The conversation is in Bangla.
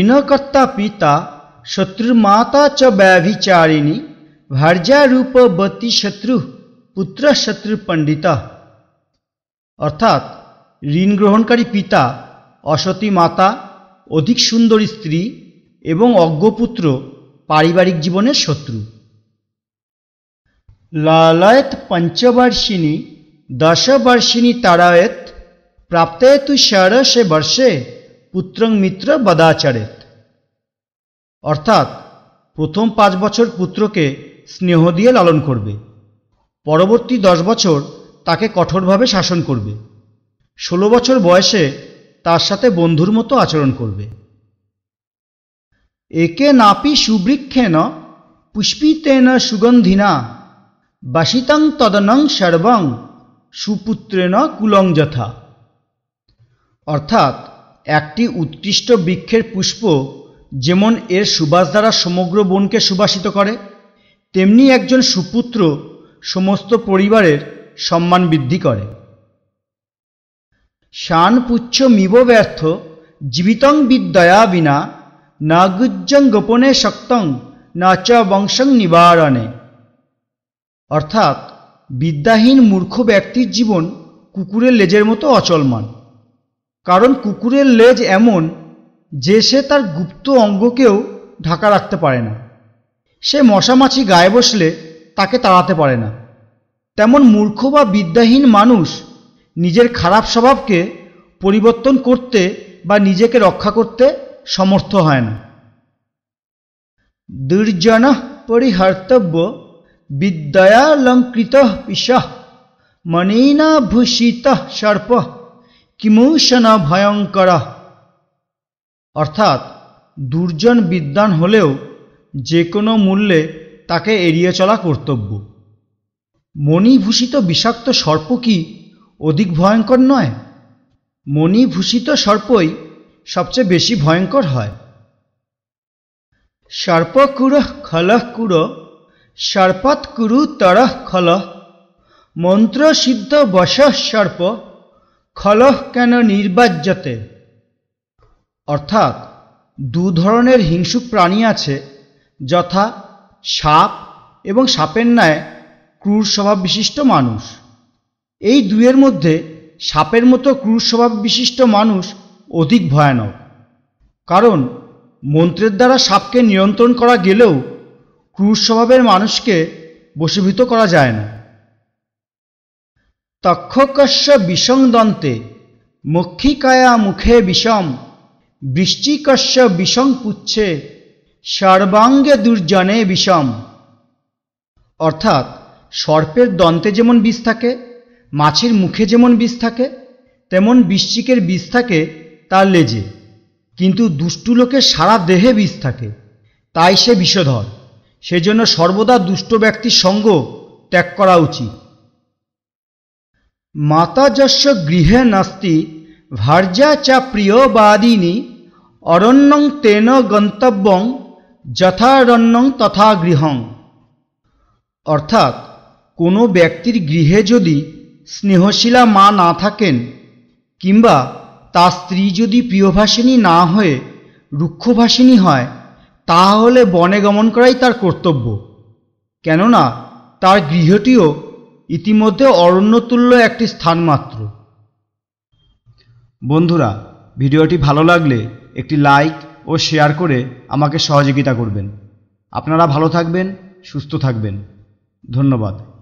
ঋণকর্তা পিতা শত্রুমাতা চ ব্যভিচারিণী ভার্যারূপবতী শত্রু পুত্র শত্রু পণ্ডিতা অর্থাৎ ঋণ গ্রহণকারী পিতা অসতী মাতা অধিক সুন্দরী স্ত্রী এবং অজ্ঞপুত্র পারিবারিক জীবনের শত্রু লালয়ত পঞ্চবর্ষিণী দশবর্ষিণী তারায়ত প্রাপ্তেতু ষড়শে বর্ষে পুত্রং মিত্র বদাচারেত অর্থাৎ প্রথম পাঁচ বছর পুত্রকে স্নেহ দিয়ে লালন করবে পরবর্তী দশ বছর তাকে কঠোরভাবে শাসন করবে ষোলো বছর বয়সে তার সাথে বন্ধুর মতো আচরণ করবে একে নাপি ন পুষ্পিতেন সুগন্ধিনা বাসিতং তদনং সর্বং সুপুত্রেণ কুলং যথা অর্থাৎ একটি উৎকৃষ্ট বৃক্ষের পুষ্প যেমন এর সুবাস দ্বারা সমগ্র বনকে সুবাসিত করে তেমনি একজন সুপুত্র সমস্ত পরিবারের সম্মান বৃদ্ধি করে শান পুচ্ছ মিব ব্যর্থ জীবিতং বিদ্যয়া বিনা না গুজ্জং গোপনে শক্তং না চ বংশং নিবারণে অর্থাৎ বিদ্যাহীন মূর্খ ব্যক্তির জীবন কুকুরের লেজের মতো অচলমান কারণ কুকুরের লেজ এমন যে সে তার গুপ্ত অঙ্গকেও ঢাকা রাখতে পারে না সে মশামাছি গায়ে বসলে তাকে তাড়াতে পারে না তেমন মূর্খ বা বিদ্যাহীন মানুষ নিজের খারাপ স্বভাবকে পরিবর্তন করতে বা নিজেকে রক্ষা করতে সমর্থ হয় না দুর্জন পরিহার্তব্য বিদ্যায়ালঙ্কৃত পিস মনীনাভূষিত সর্প কিমৌসেনা ভয়ঙ্কর অর্থাৎ দুর্জন বিদ্যান হলেও যে কোনো মূল্যে তাকে এড়িয়ে চলা কর্তব্য মণিভূষিত বিষাক্ত সর্প কি অধিক ভয়ঙ্কর নয় মণিভূষিত সর্পই সবচেয়ে বেশি ভয়ঙ্কর হয় সর্পকুড় খলহ কুর সর্পৎকুরু তরহ খলহ মন্ত্রসিদ্ধ বশ সর্প খলহ কেন নির্বাজ্যতে অর্থাৎ দু ধরনের হিংসুক প্রাণী আছে যথা সাপ এবং সাপের ন্যায় ক্রূর স্বভাব বিশিষ্ট মানুষ এই দুয়ের মধ্যে সাপের মতো ক্রূর স্বভাব বিশিষ্ট মানুষ অধিক ভয়ানক কারণ মন্ত্রের দ্বারা সাপকে নিয়ন্ত্রণ করা গেলেও ক্রূর স্বভাবের মানুষকে বশীভূত করা যায় না তক্ষকস্য বিষং দন্তে মক্ষিকায়া মুখে বিষম বৃষ্টিকস্য বিষং পুচ্ছে সর্বাঙ্গে দুর্জনে বিষম অর্থাৎ সর্পের দন্তে যেমন বিষ থাকে মাছের মুখে যেমন বিষ থাকে তেমন বৃষ্টিকের বিষ থাকে তার লেজে কিন্তু দুষ্টু লোকের সারা দেহে বিষ থাকে তাই সে বিষধর সেজন্য সর্বদা দুষ্ট ব্যক্তির সঙ্গ ত্যাগ করা উচিত মাতা গৃহে নাস্তি ভার্যা চা প্রিয়বাদিনী অরণ্যং তেন গন্তব্যং যথারণ্যং তথা গৃহং অর্থাৎ কোনো ব্যক্তির গৃহে যদি স্নেহশীলা মা না থাকেন কিংবা তার স্ত্রী যদি প্রিয়ভাষিনী না হয়ে রুক্ষভাষিনী হয় তাহলে বনে গমন করাই তার কর্তব্য কেননা তার গৃহটিও ইতিমধ্যে অরণ্যতুল্য একটি স্থান মাত্র বন্ধুরা ভিডিওটি ভালো লাগলে একটি লাইক ও শেয়ার করে আমাকে সহযোগিতা করবেন আপনারা ভালো থাকবেন সুস্থ থাকবেন ধন্যবাদ